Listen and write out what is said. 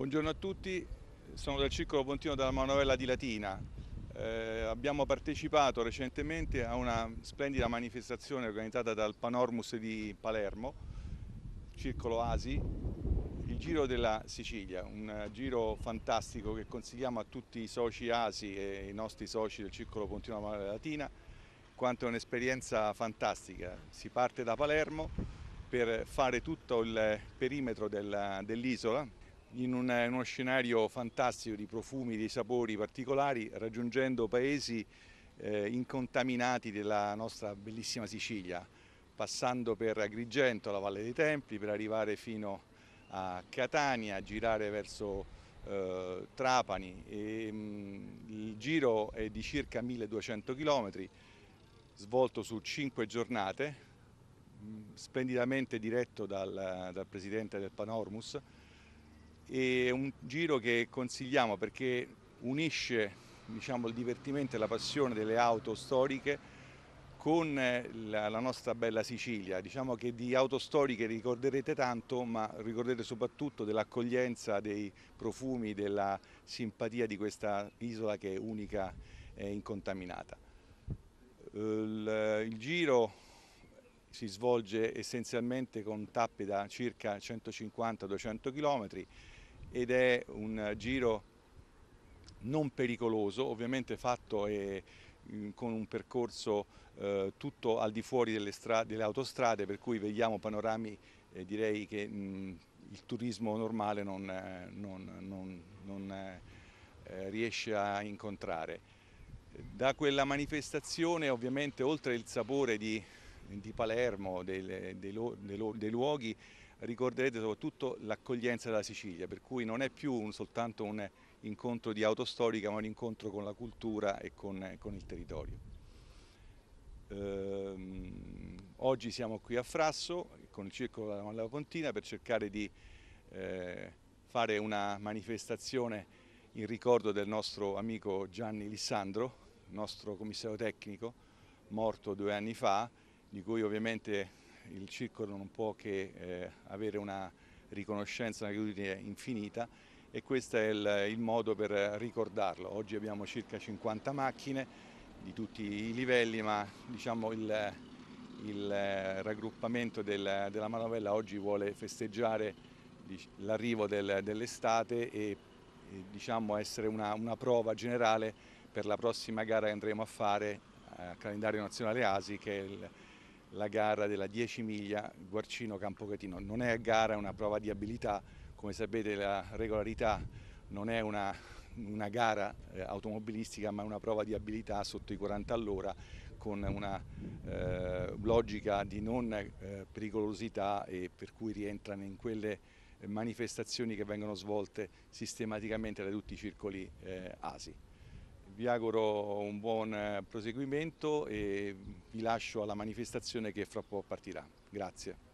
Buongiorno a tutti, sono del Circolo Pontino della Manovella di Latina. Eh, abbiamo partecipato recentemente a una splendida manifestazione organizzata dal Panormus di Palermo, Circolo Asi, il Giro della Sicilia, un giro fantastico che consigliamo a tutti i soci Asi e i nostri soci del Circolo Pontino della Manovella Latina, quanto è un'esperienza fantastica. Si parte da Palermo per fare tutto il perimetro dell'isola, in, un, uno scenario fantastico di profumi, di sapori particolari, raggiungendo paesi eh, incontaminati della nostra bellissima Sicilia, passando per Agrigento, la Valle dei Templi, per arrivare fino a Catania, girare verso eh, Trapani. E, mh, mm, il giro è di circa 1200 km, svolto su 5 giornate, mh, mm, splendidamente diretto dal, dal presidente del Panormus, è un giro che consigliamo perché unisce diciamo, il divertimento e la passione delle auto storiche con eh, la, nostra bella Sicilia. Diciamo che di auto storiche ricorderete tanto, ma ricorderete soprattutto dell'accoglienza, dei profumi, della simpatia di questa isola che è unica e incontaminata. il giro si svolge essenzialmente con tappe da circa 150-200 km ed è un giro non pericoloso, ovviamente fatto e, mm, con un percorso eh, tutto al di fuori delle, delle, autostrade, per cui vediamo panorami eh, direi che mh, mm, il turismo normale non, eh, non, non, non eh, riesce a incontrare. Da quella manifestazione ovviamente oltre il sapore di, di Palermo, dei, dei, dei, dei luoghi, ricorderete soprattutto l'accoglienza della Sicilia, per cui non è più un, soltanto un incontro di autostorica, ma un incontro con la cultura e con, con il territorio. Ehm, oggi siamo qui a Frasso con il Circolo della Malacontina per cercare di eh, fare una manifestazione in ricordo del nostro amico Gianni Lissandro, nostro commissario tecnico, morto due anni fa, di cui ovviamente il circolo non può che eh, avere una riconoscenza, una gratitudine infinita e questo è il, il modo per ricordarlo. Oggi abbiamo circa 50 macchine di tutti i livelli, ma diciamo il, il eh, raggruppamento del, della manovella oggi vuole festeggiare l'arrivo del, dell'estate e, e diciamo essere una, una, prova generale per la prossima gara che andremo a fare a calendario nazionale ASI che è il la gara della 10 miglia Guarcino-Campocatino. Non è a gara, è una prova di abilità, come sapete la regolarità non è una, una gara eh, automobilistica ma è una prova di abilità sotto i 40 all'ora con una eh, logica di non eh, pericolosità e per cui rientrano in quelle eh, manifestazioni che vengono svolte sistematicamente da tutti i circoli eh, ASI vi auguro un buon eh, proseguimento e vi lascio alla manifestazione che fra poco partirà. Grazie.